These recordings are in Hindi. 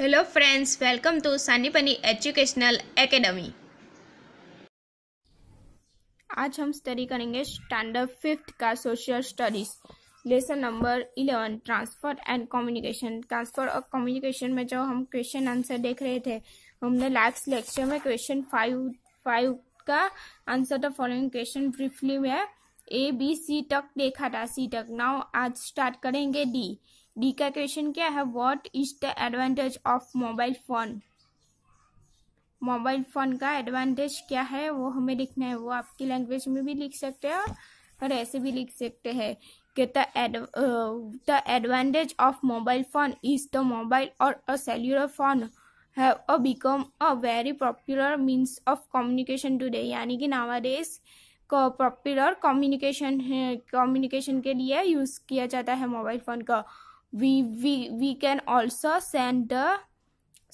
Hello friends welcome to Sanipani educational academy आज हम स्टडी करेंगे स्टैंडर्ड फिफ्थ का social studies lesson number eleven transfer and communication transfer और कम्युनिकेशन में जो हम क्वेश्चन आंसर देख रहे थे हमने लास्ट लेक्चर में क्वेश्चन फाइव फाइव का answer the following question briefly में ए बी सी तक देखा था सी तक नाउ आज स्टार्ट करेंगे डी डी का क्वेश्चन क्या है what is the advantage of mobile phone mobile phone का एडवांटेज क्या है वो हमें लिखना है वो आपकी लैंग्वेज में भी लिख सकते हैं और ऐसे भी लिख सकते हैं कि the advantage of mobile phone is the mobile और a cellular phone have a become a very popular means of communication today यानी कि नावाडेज को पॉपुलर कम्युनिकेशन कम्युनिकेशन के लिए यूज़ किया जाता है मोबाइल फ़ोन का we we we can also send the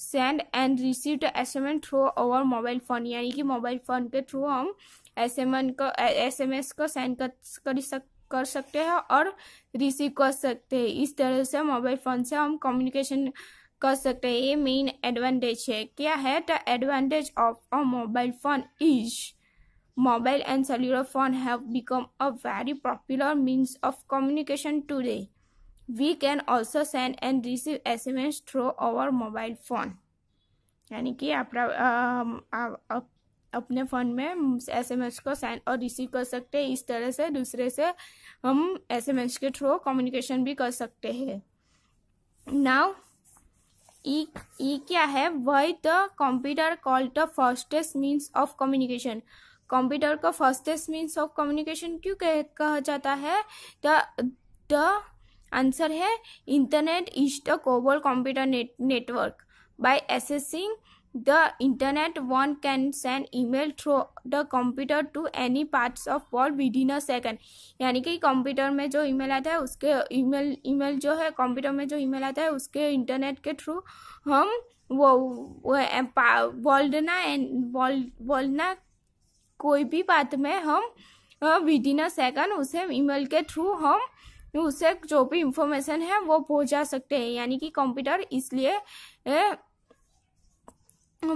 send and receive the S M our through phone mobile phone यानी कि मोबाइल फ़ोन के थ्रू हम एस एम एन को एस एम एस को सेंड कर सकते हैं और रिसीव कर सकते हैं इस तरह से मोबाइल फ़ोन से हम कम्युनिकेशन कर सकते हैं ये मेन एडवांटेज है क्या है the advantage of a mobile phone is mobile and cellular phone have become a very popular means of communication today we can also send and receive S M S through our mobile phone यानी कि आप, अपने फ़ोन में एस एम एस को सेंड और रिसीव कर सकते हैं इस तरह से दूसरे से हम एस एम एस के थ्रू कम्युनिकेशन भी कर सकते हैं नाउ ई क्या है वही the computer called the fastest means of communication computer को फर्स्टेस्ट मीन्स ऑफ कम्युनिकेशन क्यों कह, कहा जाता है द आंसर है internet is the global computer network by accessing the internet one can send email through the computer to any parts of world within a second यानी कि कंप्यूटर में जो ईमेल आता है उसके ईमेल ईमेल जो है कंप्यूटर में जो ईमेल आता है उसके इंटरनेट के थ्रू हम वो वर्ल्ड ना वर्ल्ड वर्ल्ड ना कोई भी बात में हम विद इन अ सेकेंड उसे ईमेल के थ्रू हम उससे जो भी इंफॉर्मेशन है वो पहुंचा सकते हैं यानी कि कंप्यूटर इसलिए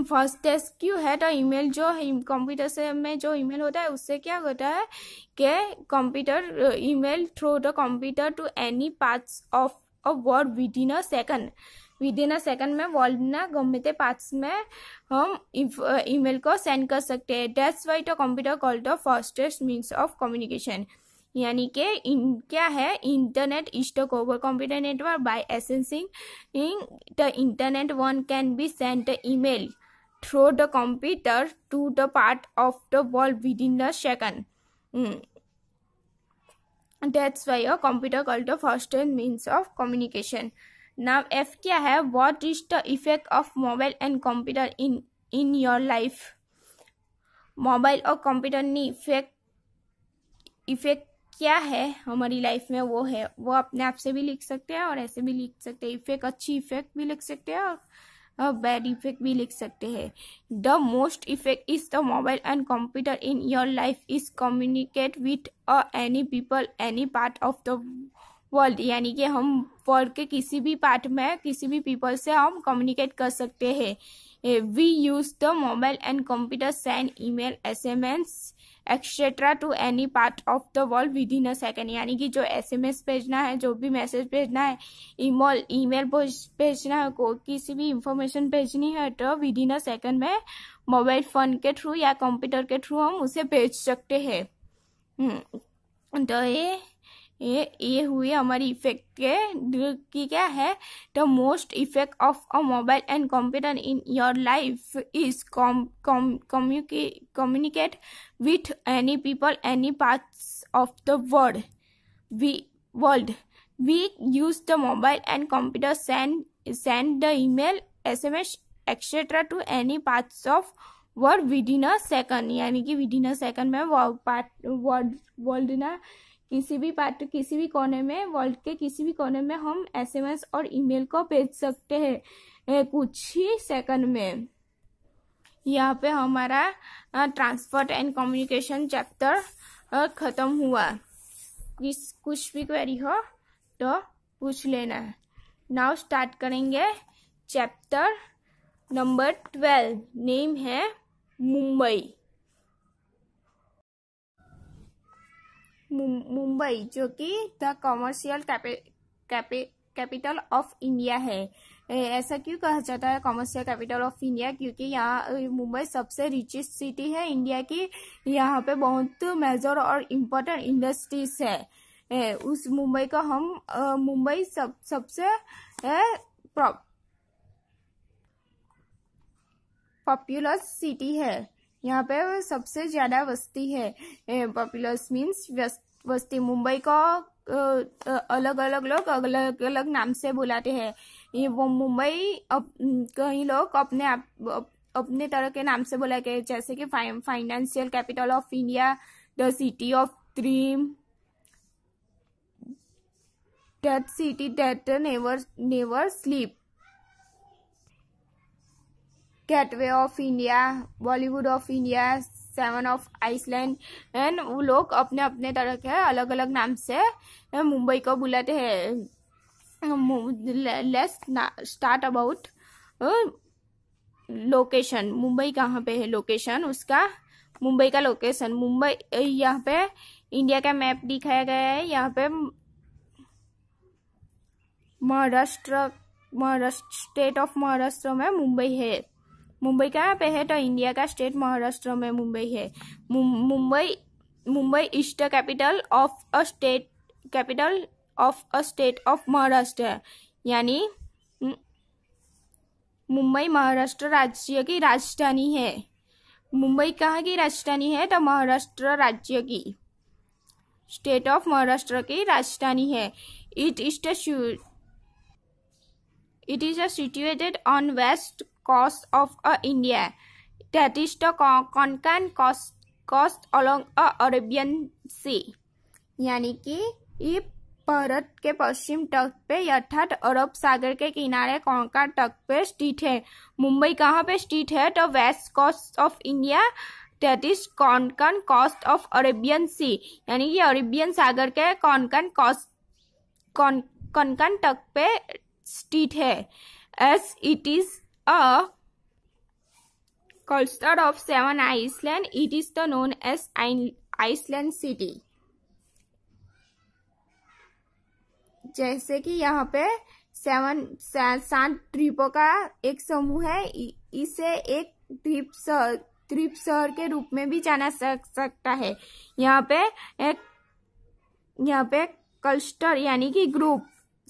फर्स्ट क्यों है तो ईमेल जो कंप्यूटर से में जो ईमेल होता है उससे क्या होता है कि computer email through the computer to any parts of a word within a second in a second में वर्ल्ड ना गमे पार्ट्स में हम ईमेल को सेंड कर सकते हैं that's why the computer called the fastest means of communication यानी कि इन क्या है internet stock over computer network by accessing the internet one can be send email through the computer to the part of the world within the second that's why a computer call the first means of communication now एफ क्या है what is the effect of mobile and computer in in your life mobile और कंप्यूटर ने इफेक्ट इफेक्ट क्या है हमारी लाइफ में वो है वो अपने आप से भी लिख सकते हैं और ऐसे भी लिख सकते हैं इफेक्ट अच्छी इफेक्ट भी लिख सकते हैं और बैड इफेक्ट भी लिख सकते हैं the most effect is the mobile and computer in your life is communicate with any people any part of the world यानी कि हम वर्ल्ड के किसी भी पार्ट में किसी भी पीपल से हम कम्युनिकेट कर सकते हैं we use the mobile and computer send email S M S etcetera to any part of the world within a second यानी कि जो एस एम एस भेजना है जो भी मैसेज भेजना है ईमोल ईमेल भेजना है को किसी भी इंफॉर्मेशन भेजनी है तो विद इन अ सेकेंड में मोबाइल फ़ोन के थ्रू या कंप्यूटर के थ्रू हम उसे भेज सकते हैं हम्म, तो ये ये ये हुई हमारी इफेक्ट के की क्या है the most effect of a mobile and computer in your life is communicate with any people any parts of the world we world we use the mobile and computer send send the email SMS etcetera to any parts of within a second यानी विद इन अ सेकंड કે વિધિન वर्ल्ड ना किसी भी पार्ट किसी भी कोने में वर्ल्ड के किसी भी कोने में हम एसएमएस और ईमेल को भेज सकते हैं कुछ ही सेकंड में यहाँ पे हमारा ट्रांसपोर्ट एंड कम्युनिकेशन चैप्टर ख़त्म हुआ इस कुछ भी क्वेरी हो तो पूछ लेना नाउ स्टार्ट करेंगे चैप्टर नंबर ट्वेल्व नेम है मुंबई मुंबई जो कि the commercial capital of India है ऐसा क्यों कहा जाता है कॉमर्शियल कैपिटल ऑफ इंडिया क्योंकि यहाँ मुंबई सबसे रिचेस्ट सिटी है इंडिया की यहाँ पे बहुत मेजर और इम्पोर्टेंट इंडस्ट्रीज है उस मुंबई का हम मुंबई सब सबसे पॉपुलर सिटी है यहाँ पे सबसे ज़्यादा वस्ती है पॉपुलर्स मीन्स वस्ती मुंबई का अलग अलग लोग अलग अलग नाम से बुलाते हैं ये वो मुंबई अप, कई लोग अपने आप अप, अपने तरह के नाम से बुलाते हैं जैसे कि financial capital of India the city of dream that city that never never sleep gateway of India Bollywood of India seven of island and वो लोग अपने अपने तरह के अलग अलग नाम से मुंबई को बुलाते हैं let's start about location Mumbai कहाँ पे है लोकेशन उसका मुंबई का लोकेशन मुंबई यहाँ पे इंडिया का मैप दिखाया गया है यहाँ पे महाराष्ट्र महाराष्ट्र स्टेट ऑफ महाराष्ट्र में मुंबई है मुंबई कहाँ पे है तो इंडिया का स्टेट महाराष्ट्र में मुंबई है Mumbai Mumbai is the capital of a state capital of a state of Maharashtra यानी मुंबई महाराष्ट्र राज्य की राजधानी है मुंबई कहाँ की राजधानी है तो महाराष्ट्र राज्य की स्टेट ऑफ महाराष्ट्र की राजधानी है it is it is situated on west cost of uh, India. That is the Konkan cost cost along the Arabian Sea. यानी कि ये भारत के पश्चिम तट पे अर्थात अरब सागर के किनारे कोंका तट पे स्थित है मुंबई कहाँ पे स्थित है तो west coast of India that is Konkan coast of Arabian sea यानी कि अरेबियन सागर के कॉनकन कोस्ट कॉनकन तट पे स्थित है as it is a cluster of seven island. It is the known as Iceland city. जैसे कि यहाँ पे सेवन सात द्वीपों का एक समूह है इसे एक द्वीप शहर द्वीप शहर के रूप में भी जाना सक, सकता है यहाँ पे एक यहाँ पे क्लस्टर यानी कि ग्रुप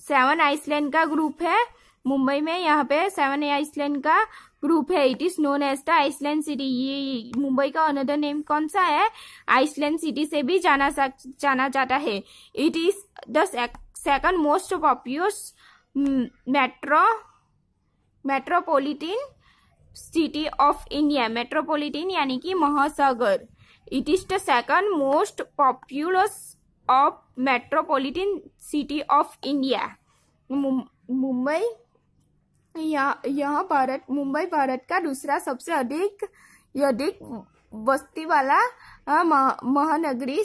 सेवन आइसलैंड का ग्रुप है मुंबई में यहाँ पे सेवन आइसलैंड का ग्रुप है it is known as the island city ये मुंबई का अनदर नेम कौन सा है आइसलैंड सिटी से भी जाना जाना जाता है it is the second most populous metro metropolitan city of India metropolitan यानी कि महासागर it is the second most populous of metropolitan city of India Mumbai यह, भारत मुंबई भारत का दूसरा सबसे अधिक अधिक बस्ती वाला मह,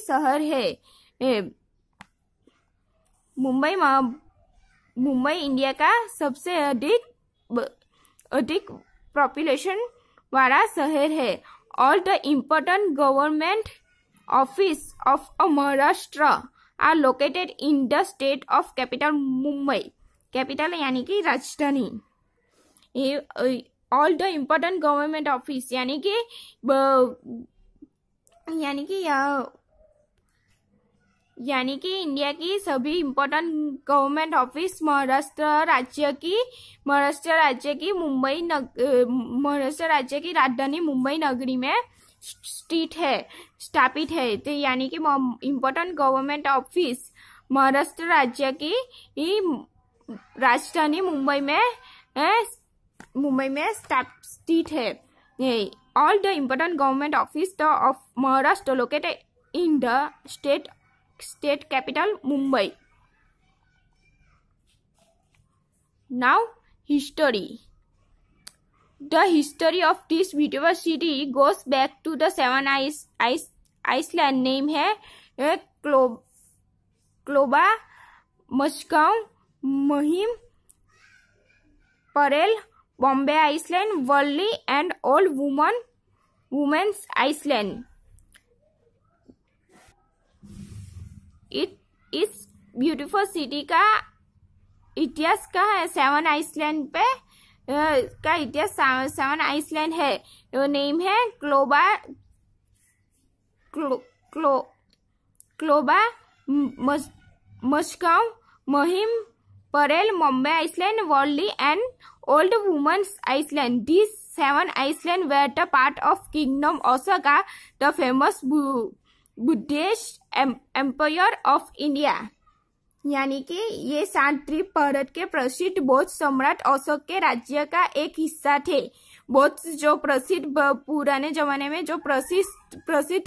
शहर है मुंबई मुंबई इंडिया का सबसे अधिक अधिक पॉपुलेशन वाला शहर है all the important government office of Maharashtra are located in the state of capital Mumbai capital यानी कि राजधानी all the important government office यानी कि यानी कि यानी कि इंडिया की सभी इम्पोर्टेंट गवर्नमेंट ऑफिस महाराष्ट्र राज्य की महाराष्ट्र राज्य की मुंबई महाराष्ट्र राज्य की राजधानी मुंबई नगरी में स्थित है स्थापित है तो यानी कि इम्पोर्टेंट गवर्नमेंट ऑफिस महाराष्ट्र राज्य की राजधानी मुंबई में मुंबई में स्थित है all the important government office the of Maharashtra located in the state state capital Mumbai now history the history of this university goes back to the seven ice ice island name है Colaba Mazagaon Mahim Parel Bombay island Worli and Old woman women's island It इस ब्यूटीफुल सिटी का इतिहास का है सेवन आइसलैंड पे का इतिहास सेवन आइसलैंड है तो नेम है क्लोबा क्लो, क्लो Colaba Mazagaon Mahim Parel Mumbai island Worli and old woman's island the seven island were the part of kingdom Osaka, the famous Bu empire of India यानी कि ये सांत्री भारत के प्रसिद्ध बौद्ध सम्राट अशोक के राज्य का एक हिस्सा थे बौद्ध जो प्रसिद्ध पुराने जमाने में जो प्रसिद्ध प्रसिद्ध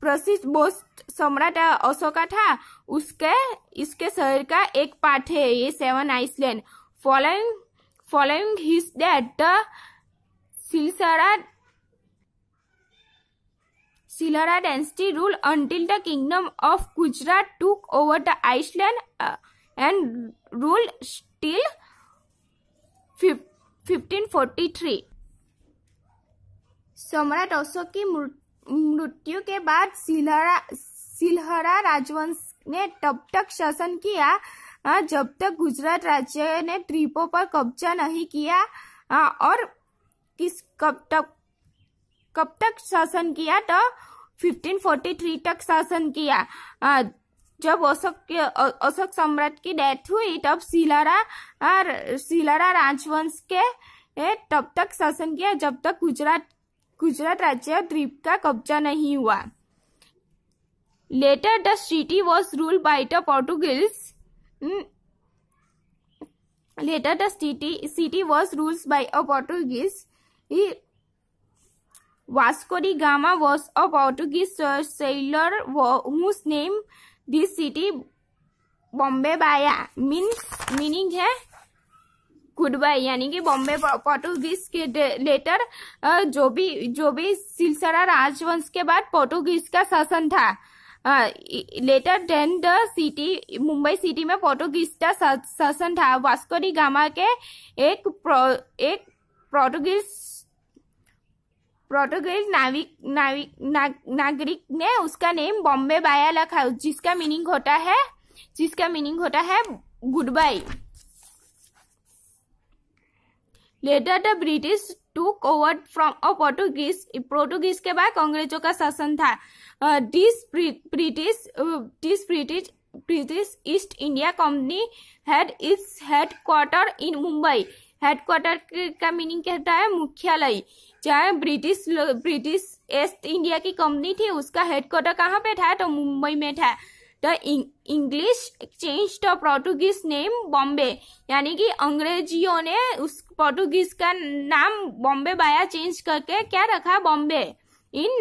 प्रसिद्ध बौद्ध सम्राट अशोका था उसके इसके शहर का एक पार्ट है ये seven island following Following his death, the Silsara Silara dynasty ruled until the kingdom of Gujarat took over the Iceland uh, and ruled till 1543. सम्राट अशोक की मृत्यु के बाद सिलहरा सिलहरा राजवंश ने तब तक शासन किया हाँ, जब तक गुजरात राज्य ने ट्रिपो पर कब्जा नहीं किया हाँ, और किस कब तक कब तक शासन किया तो 1543 तक शासन किया हाँ, जब अशोक अशोक सम्राट की डेथ हुई तब सिलारा और सिलारा राजवंश के तब तक शासन किया जब तक गुजरात गुजरात राज्य द्वीप का कब्जा नहीं हुआ later the city was ruled by the Portuguese Later, the city, city was ruled by a Portuguese. He, Vasco da Gama was a Portuguese sailor whose name this city bombay baya means meaning hai good bay यानी कि बॉम्बे पोर्टुगीज के लेटर जो भी जो भी सिलसरा राजवंश के बाद पोर्टुगीज का शासन था later then the city Mumbai city में पोर्टुगीज का शासन था वास्को डी गामा के एक प्रो, एक पोर्टुगीज पोर्टुगीज नाविक नाविक ना, नागरिक ने उसका नेम बॉम्बे बाया रखा जिसका मीनिंग होता है जिसका मीनिंग होता है good bay later the British to covered from a Portuguese Portuguese के बाद अंग्रेजों का शासन था British, British British British East India Company had its in Mumbai Mumbai. Headquarter का मीनिंग कहता है मुख्यालय चाहे ब्रिटिश ब्रिटिश ईस्ट इंडिया की कंपनी थी उसका हेडक्वार्टर कहाँ पे था तो मुंबई में था the English change the Portuguese name Bombay यानी कि अंग्रेजियों ने उस पोर्टुगीज का नाम बॉम्बे बाया चेंज करके क्या रखा Bombay in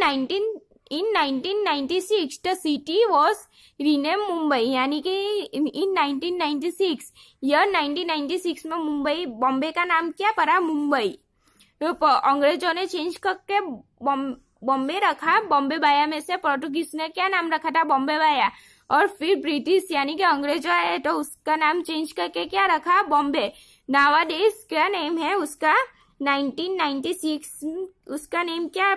in 1996 the city was rename Mumbai यानी कि इन 1996 या 1996 में मुंबई बॉम्बे का नाम क्या पड़ा मुंबई तो अंग्रेजों ने चेंज करके बॉम्बे रखा बॉम्बे बाया में से पोर्टुगीज ने क्या नाम रखा था बॉम्बे बाया और फिर ब्रिटिश यानी कि अंग्रेज है तो उसका नाम चेंज करके क्या रखा बॉम्बे नावा डेज क्या नेम है उसका 1996 उसका नेम क्या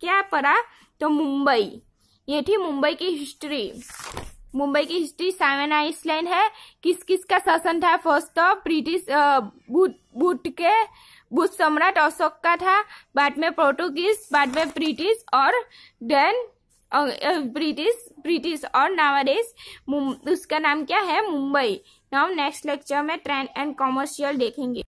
क्या पढ़ा तो मुंबई ये थी मुंबई की हिस्ट्री मुंबई की हिस्ट्री सेवन आइसलैंड है किस किस का शासन था फर्स्ट तो ब्रिटिश बुट के बुद्ध सम्राट अशोक का था बाद में पोर्टुगीज बाद में ब्रिटिश और देन ब्रिटिश ब्रिटिश और नावादेश उसका नाम क्या है मुंबई नाउ नेक्स्ट लेक्चर में ट्रेंड एंड कॉमर्शियल देखेंगे